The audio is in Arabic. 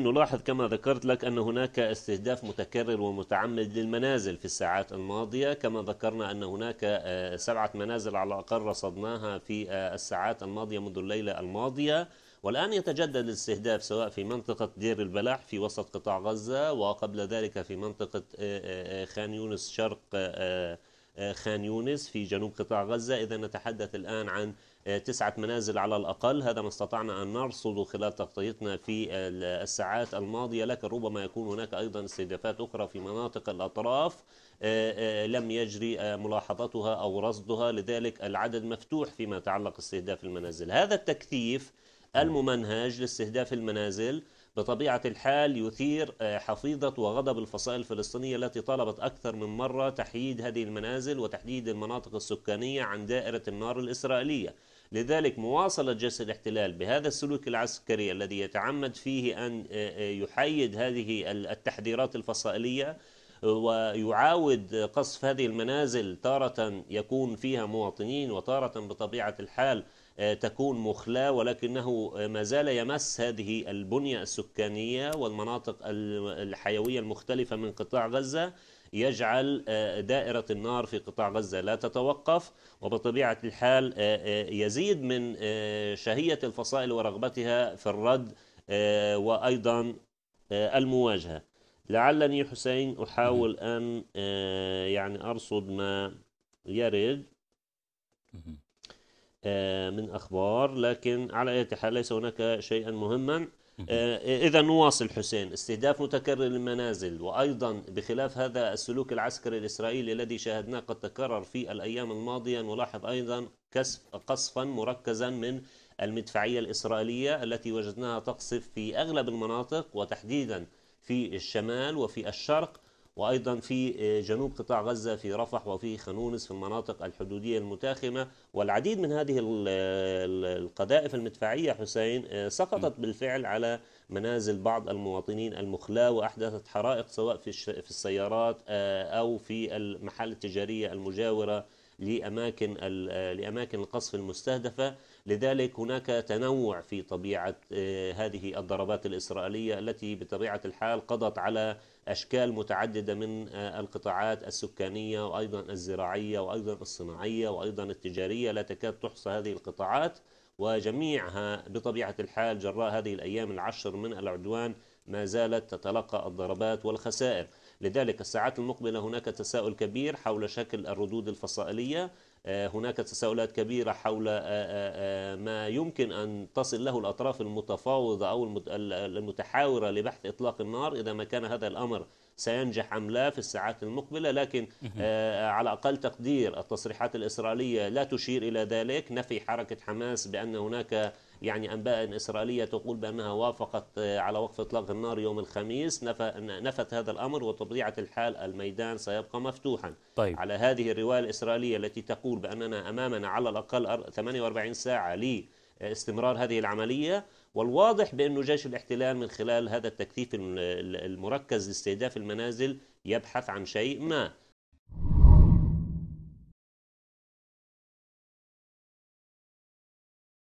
نلاحظ كما ذكرت لك أن هناك استهداف متكرر ومتعمد للمنازل في الساعات الماضية كما ذكرنا أن هناك آه، سبعة منازل على الأقل رصدناها في آه، الساعات الماضية منذ الليلة الماضية والآن يتجدد الاستهداف سواء في منطقة دير البلح في وسط قطاع غزة وقبل ذلك في منطقة آه، خان يونس شرق آه، خان يونس في جنوب قطاع غزة إذا نتحدث الآن عن آه، تسعة منازل على الأقل هذا ما استطعنا أن نرصده خلال تغطيتنا في الساعات الماضية لكن ربما يكون هناك أيضا استهدافات أخرى في مناطق الأطراف آه، لم يجري ملاحظتها أو رصدها لذلك العدد مفتوح فيما يتعلق استهداف المنازل هذا التكثيف الممنهج لاستهداف المنازل بطبيعة الحال يثير آه، حفيظة وغضب الفصائل الفلسطينية التي طالبت أكثر من مرة تحييد هذه المنازل وتحديد المناطق السكانية عن دائرة النار الإسرائيلية لذلك مواصلة جيش الاحتلال بهذا السلوك العسكري الذي يتعمد فيه أن آه، آه، يحيد هذه التحذيرات الفصائلية ويعاود قصف هذه المنازل تارة يكون فيها مواطنين وتارة بطبيعة الحال آه، تكون مخلاة ولكنه ما زال يمس هذه البنية السكانية والمناطق الحيوية المختلفة من قطاع غزة يجعل آه، دائرة النار في قطاع غزة لا تتوقف وبطبيعة الحال آه، يزيد من شهية الفصائل ورغبتها في الرد وأيضا المواجهة لعلني حسين أحاول أن آه، يعني أرصد ما يرد آه، من أخبار لكن على أي حال ليس هناك شيئا مهما آه، إذا نواصل حسين استهداف متكرر للمنازل وأيضا بخلاف هذا السلوك العسكري الإسرائيلي الذي شاهدناه قد تكرر في الأيام الماضية نلاحظ أيضا كسف قصفا مركزا من المدفعية الإسرائيلية التي وجدناها تقصف في أغلب المناطق وتحديدا في الشمال وفي الشرق وأيضا في آه، جنوب قطاع غزة في رفح وفي خنونس في المناطق الحدودية المتاخمة والعديد من هذه آه، القذائف المدفعية حسين آه، سقطت بالفعل على منازل بعض المواطنين المخلاة وأحدثت حرائق سواء في السيارات أو في المحال التجارية المجاورة لأماكن لأماكن القصف المستهدفة لذلك هناك تنوع في طبيعة آه، هذه الضربات الإسرائيلية التي بطبيعة الحال قضت على أشكال متعددة من آه، القطاعات السكانية وأيضا الزراعية وأيضا الصناعية وأيضا التجارية لا تكاد تحصى هذه القطاعات وجميعها بطبيعة الحال جراء هذه الأيام العشر من العدوان ما زالت تتلقى الضربات والخسائر لذلك الساعات المقبلة هناك تساؤل كبير حول شكل الردود الفصائلية آه، هناك تساؤلات كبيرة حول آه، آه، ما يمكن أن تصل له الأطراف المتفاوضة أو المتحاورة لبحث إطلاق النار إذا ما كان هذا الأمر سينجح أم لا في الساعات المقبلة لكن على أقل تقدير التصريحات الإسرائيلية لا تشير إلى ذلك نفي حركة حماس بأن هناك يعني أنباء إسرائيلية تقول بأنها وافقت آه، على وقف إطلاق النار يوم الخميس نفت هذا الأمر وطبيعة الحال الميدان سيبقى مفتوحا طيب. على هذه الرواية الإسرائيلية التي تقول بأننا أمامنا على الأقل 48 ساعة لاستمرار هذه العملية والواضح بأنه جيش الاحتلال من خلال هذا التكثيف المركز لاستهداف المنازل يبحث عن شيء ما